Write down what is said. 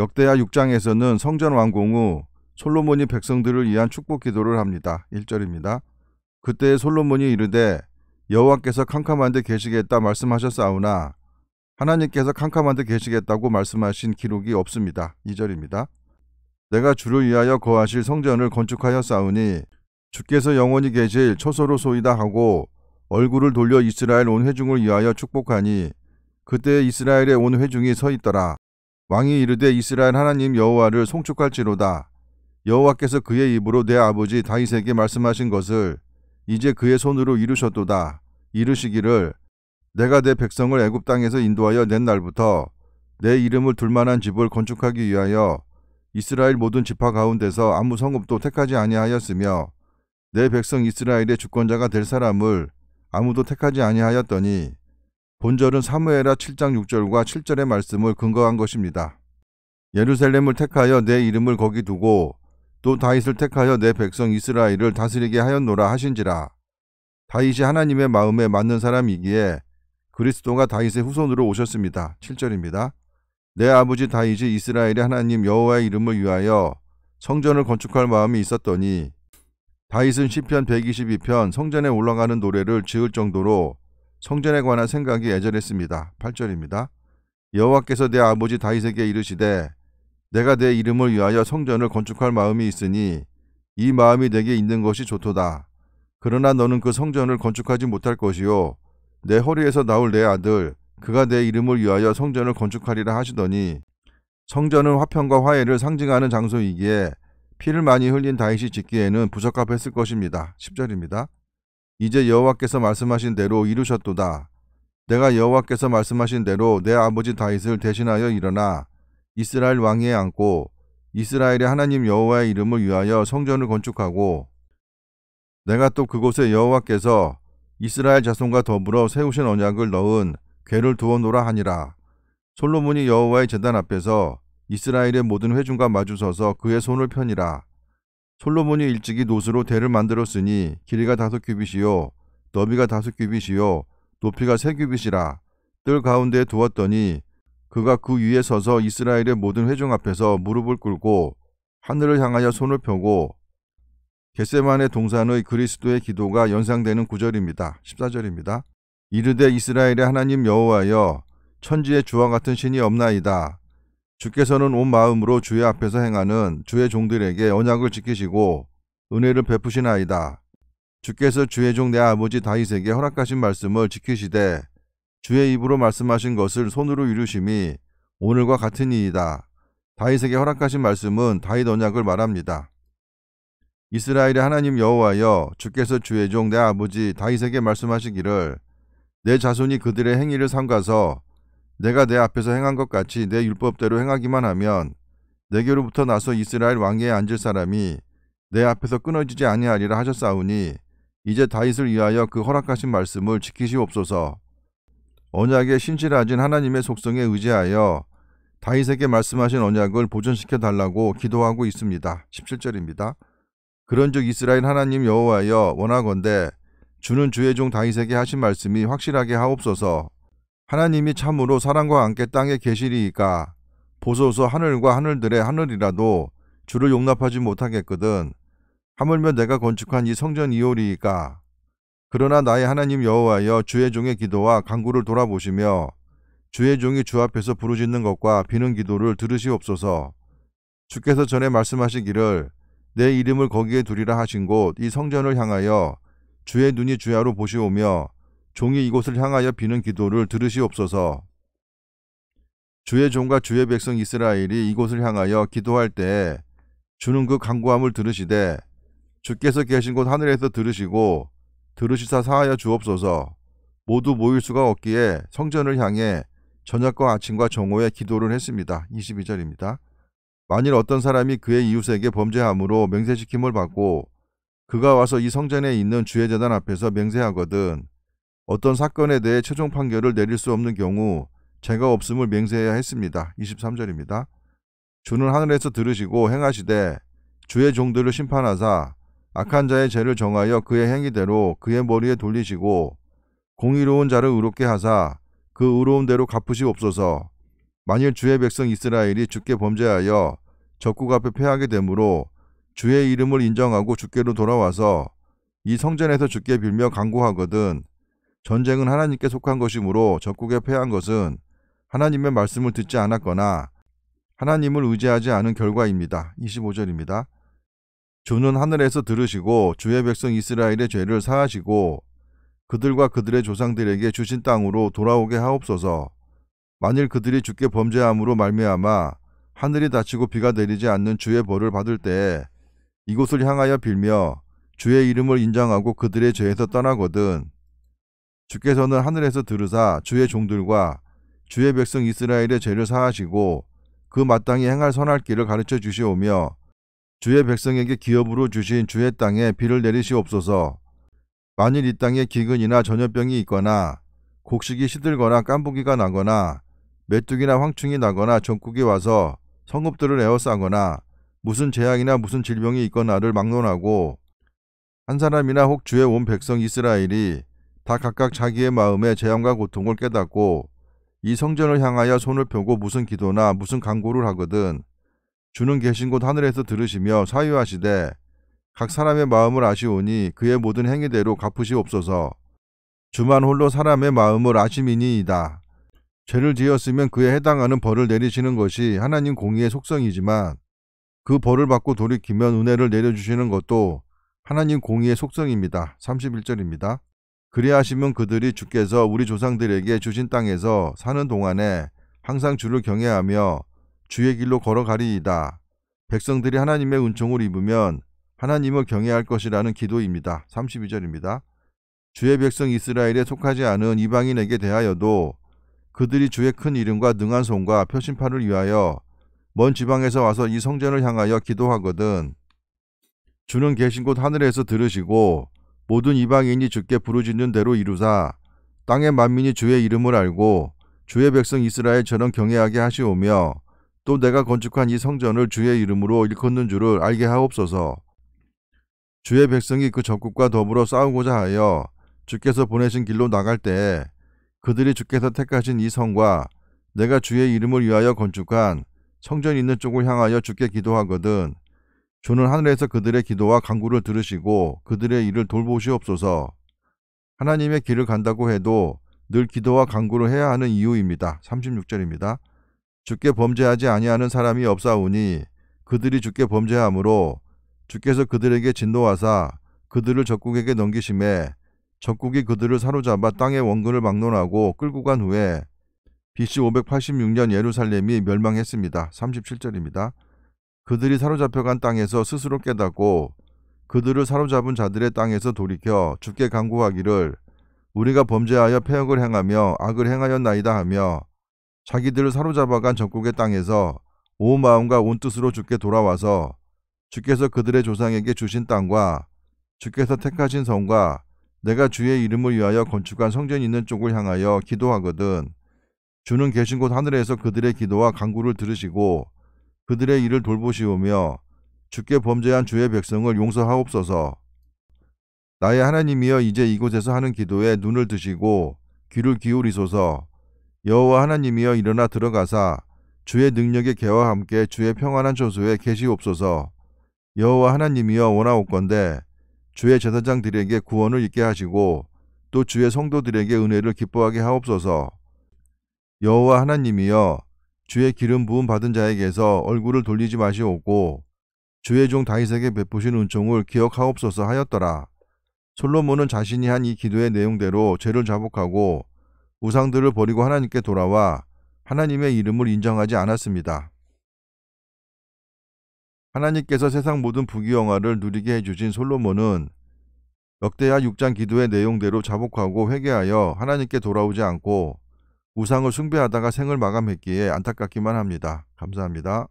역대야 6장에서는 성전 완공 후 솔로몬이 백성들을 위한 축복 기도를 합니다. 1절입니다. 그때 솔로몬이 이르되 여호와께서 캄캄한데 계시겠다 말씀하셨사오나 하나님께서 캄캄한데 계시겠다고 말씀하신 기록이 없습니다. 2절입니다. 내가 주를 위하여 거하실 성전을 건축하여 싸우니 주께서 영원히 계실 초소로 소이다 하고 얼굴을 돌려 이스라엘 온 회중을 위하여 축복하니 그때 이스라엘의 온 회중이 서 있더라. 왕이 이르되 이스라엘 하나님 여호와를 송축할지로다. 여호와께서 그의 입으로 내 아버지 다윗에게 말씀하신 것을 이제 그의 손으로 이루셨도다. 이르시기를 내가 내 백성을 애굽 땅에서 인도하여 낸 날부터 내 이름을 둘 만한 집을 건축하기 위하여 이스라엘 모든 집파 가운데서 아무 성읍도 택하지 아니하였으며 내 백성 이스라엘의 주권자가 될 사람을 아무도 택하지 아니하였더니 본절은 사무엘하 7장 6절과 7절의 말씀을 근거한 것입니다. 예루살렘을 택하여 내 이름을 거기 두고 또 다윗을 택하여 내 백성 이스라엘을 다스리게 하였노라 하신지라. 다윗이 하나님의 마음에 맞는 사람이기에 그리스도가 다윗의 후손으로 오셨습니다. 7절입니다. 내 아버지 다윗이 이스라엘의 하나님 여호와의 이름을 위하여 성전을 건축할 마음이 있었더니 다윗은 시편 122편 성전에 올라가는 노래를 지을 정도로 성전에 관한 생각이 예전했습니다. 8절입니다. 여호와께서 내 아버지 다윗에게 이르시되 내가 내 이름을 위하여 성전을 건축할 마음이 있으니 이 마음이 내게 있는 것이 좋도다. 그러나 너는 그 성전을 건축하지 못할 것이요 내 허리에서 나올 내 아들 그가 내 이름을 위하여 성전을 건축하리라 하시더니 성전은 화평과 화해를 상징하는 장소이기에 피를 많이 흘린 다윗이 짓기에는 부적합했을 것입니다. 10절입니다. 이제 여호와께서 말씀하신 대로 이루셨도다. 내가 여호와께서 말씀하신 대로 내 아버지 다윗을 대신하여 일어나 이스라엘 왕위에 앉고 이스라엘의 하나님 여호와의 이름을 위하여 성전을 건축하고 내가 또 그곳에 여호와께서 이스라엘 자손과 더불어 세우신 언약을 넣은 괴를 두어 놓으라 하니라. 솔로몬이 여호와의 재단 앞에서 이스라엘의 모든 회중과 마주서서 그의 손을 편이라 솔로몬이 일찍이 노스로 대를 만들었으니 길이가 다섯 규빗이요 너비가 다섯 규빗이요 높이가 세 규빗이라 뜰 가운데에 두었더니 그가 그 위에 서서 이스라엘의 모든 회중 앞에서 무릎을 꿇고 하늘을 향하여 손을 펴고 겟세만의 동산의 그리스도의 기도가 연상되는 구절입니다. 14절입니다. 이르되 이스라엘의 하나님 여호와여 천지의 주와 같은 신이 없나이다. 주께서는 온 마음으로 주의 앞에서 행하는 주의 종들에게 언약을 지키시고 은혜를 베푸시나이다. 주께서 주의 종 내 아버지 다윗에게 허락하신 말씀을 지키시되 주의 입으로 말씀하신 것을 손으로 이루심이 오늘과 같은 이이다. 다윗에게 허락하신 말씀은 다윗 언약을 말합니다. 이스라엘의 하나님 여호와여 주께서 주의 종 내 아버지 다윗에게 말씀하시기를 내 자손이 그들의 행위를 삼가서 내가 내 앞에서 행한 것 같이 내 율법대로 행하기만 하면 내게로부터 나서 이스라엘 왕위에 앉을 사람이 내 앞에서 끊어지지 아니하리라 하셨사오니 이제 다윗을 위하여 그 허락하신 말씀을 지키시옵소서. 언약에 신실하신 하나님의 속성에 의지하여 다윗에게 말씀하신 언약을 보존시켜 달라고 기도하고 있습니다. 17절입니다. 그런즉 이스라엘 하나님 여호와여 원하건대 주는 주의 종 다윗에게 하신 말씀이 확실하게 하옵소서. 하나님이 참으로 사랑과 함께 땅에 계시리이까 보소서 하늘과 하늘들의 하늘이라도 주를 용납하지 못하겠거든 하물며 내가 건축한 이 성전 이오리이까 그러나 나의 하나님 여호와여 주의 종의 기도와 강구를 돌아보시며 주의 종이 주 앞에서 부르짖는 것과 비는 기도를 들으시옵소서 주께서 전에 말씀하시기를 내 이름을 거기에 두리라 하신 곳 이 성전을 향하여 주의 눈이 주야로 보시오며 종이 이곳을 향하여 비는 기도를 들으시옵소서. 주의 종과 주의 백성 이스라엘이 이곳을 향하여 기도할 때 주는 그 간구함을 들으시되 주께서 계신 곳 하늘에서 들으시고 들으시사 사하여 주옵소서. 모두 모일 수가 없기에 성전을 향해 저녁과 아침과 정오에 기도를 했습니다. 22절입니다. 만일 어떤 사람이 그의 이웃에게 범죄함으로 맹세시킴을 받고 그가 와서 이 성전에 있는 주의 재단 앞에서 맹세하거든 어떤 사건에 대해 최종 판결을 내릴 수 없는 경우 죄가 없음을 맹세해야 했습니다. 23절입니다. 주는 하늘에서 들으시고 행하시되 주의 종들을 심판하사 악한 자의 죄를 정하여 그의 행위대로 그의 머리에 돌리시고 공의로운 자를 의롭게 하사 그 의로운 대로 갚으시옵소서 만일 주의 백성 이스라엘이 주께 범죄하여 적국 앞에 패하게 되므로 주의 이름을 인정하고 주께로 돌아와서 이 성전에서 주께 빌며 강구하거든 전쟁은 하나님께 속한 것이므로 적국에 패한 것은 하나님의 말씀을 듣지 않았거나 하나님을 의지하지 않은 결과입니다. 25절입니다. 주는 하늘에서 들으시고 주의 백성 이스라엘의 죄를 사하시고 그들과 그들의 조상들에게 주신 땅으로 돌아오게 하옵소서. 만일 그들이 죽게 범죄함으로 말미암아 하늘이 닫히고 비가 내리지 않는 주의 벌을 받을 때에 이곳을 향하여 빌며 주의 이름을 인정하고 그들의 죄에서 떠나거든 주께서는 하늘에서 들으사 주의 종들과 주의 백성 이스라엘의 죄를 사하시고 그 마땅히 행할 선할 길을 가르쳐 주시오며 주의 백성에게 기업으로 주신 주의 땅에 비를 내리시옵소서. 만일 이 땅에 기근이나 전염병이 있거나 곡식이 시들거나 깐부기가 나거나 메뚜기나 황충이 나거나 전국이 와서 성읍들을 에워싸거나 무슨 재앙이나 무슨 질병이 있거나를 막론하고 한 사람이나 혹 주의 온 백성 이스라엘이 다 각각 자기의 마음에 재앙과 고통을 깨닫고 이 성전을 향하여 손을 펴고 무슨 기도나 무슨 강구를 하거든 주는 계신 곳 하늘에서 들으시며 사유하시되 각 사람의 마음을 아시오니 그의 모든 행위대로 갚으시옵소서 주만 홀로 사람의 마음을 아심이니이다. 죄를 지었으면 그에 해당하는 벌을 내리시는 것이 하나님 공의의 속성이지만 그 벌을 받고 돌이키면 은혜를 내려주시는 것도 하나님 공의의 속성입니다. 31절입니다. 그리하시면 그들이 주께서 우리 조상들에게 주신 땅에서 사는 동안에 항상 주를 경외하며 주의 길로 걸어가리이다. 백성들이 하나님의 은총을 입으면 하나님을 경외할 것이라는 기도입니다. 32절입니다. 주의 백성 이스라엘에 속하지 않은 이방인에게 대하여도 그들이 주의 큰 이름과 능한 손과 표심판을 위하여 먼 지방에서 와서 이 성전을 향하여 기도하거든 주는 계신 곳 하늘에서 들으시고 모든 이방인이 주께 부르짖는 대로 이루사 땅의 만민이 주의 이름을 알고 주의 백성 이스라엘처럼 경외하게 하시오며 또 내가 건축한 이 성전을 주의 이름으로 일컫는 줄을 알게 하옵소서. 주의 백성이 그 적국과 더불어 싸우고자 하여 주께서 보내신 길로 나갈 때에 그들이 주께서 택하신 이 성과 내가 주의 이름을 위하여 건축한 성전 있는 쪽을 향하여 주께 기도하거든 주는 하늘에서 그들의 기도와 간구를 들으시고 그들의 일을 돌보시옵소서. 하나님의 길을 간다고 해도 늘 기도와 간구를 해야 하는 이유입니다. 36절입니다. 주께 범죄하지 아니하는 사람이 없사오니 그들이 주께 범죄하므로 주께서 그들에게 진노하사 그들을 적국에게 넘기심에 적국이 그들을 사로잡아 땅의 원근을 막론하고 끌고 간 후에 BC 586년 예루살렘이 멸망했습니다. 37절입니다. 그들이 사로잡혀간 땅에서 스스로 깨닫고 그들을 사로잡은 자들의 땅에서 돌이켜 주께 강구하기를 우리가 범죄하여 폐역을 행하며 악을 행하였나이다 하며 자기들을 사로잡아간 적국의 땅에서 온 마음과 온 뜻으로 주께 돌아와서 주께서 그들의 조상에게 주신 땅과 주께서 택하신 성과 내가 주의 이름을 위하여 건축한 성전 있는 쪽을 향하여 기도하거든 주는 계신 곳 하늘에서 그들의 기도와 강구를 들으시고 그들의 일을 돌보시오며 주께 범죄한 주의 백성을 용서하옵소서. 나의 하나님이여 이제 이곳에서 하는 기도에 눈을 드시고 귀를 기울이소서. 여호와 하나님이여 일어나 들어가사 주의 능력의 개와 함께 주의 평안한 조소에 계시옵소서. 여호와 하나님이여 원하옵건대 주의 제사장들에게 구원을 있게 하시고 또 주의 성도들에게 은혜를 기뻐하게 하옵소서. 여호와 하나님이여 주의 기름 부음 받은 자에게서 얼굴을 돌리지 마시옵고 주의 종 다윗에게 베푸신 은총을 기억하옵소서 하였더라. 솔로몬은 자신이 한 이 기도의 내용대로 죄를 자복하고 우상들을 버리고 하나님께 돌아와 하나님의 이름을 인정하지 않았습니다. 하나님께서 세상 모든 부귀영화를 누리게 해주신 솔로몬은 역대하 6장 기도의 내용대로 자복하고 회개하여 하나님께 돌아오지 않고 우상을 숭배하다가 생을 마감했기에 안타깝기만 합니다. 감사합니다.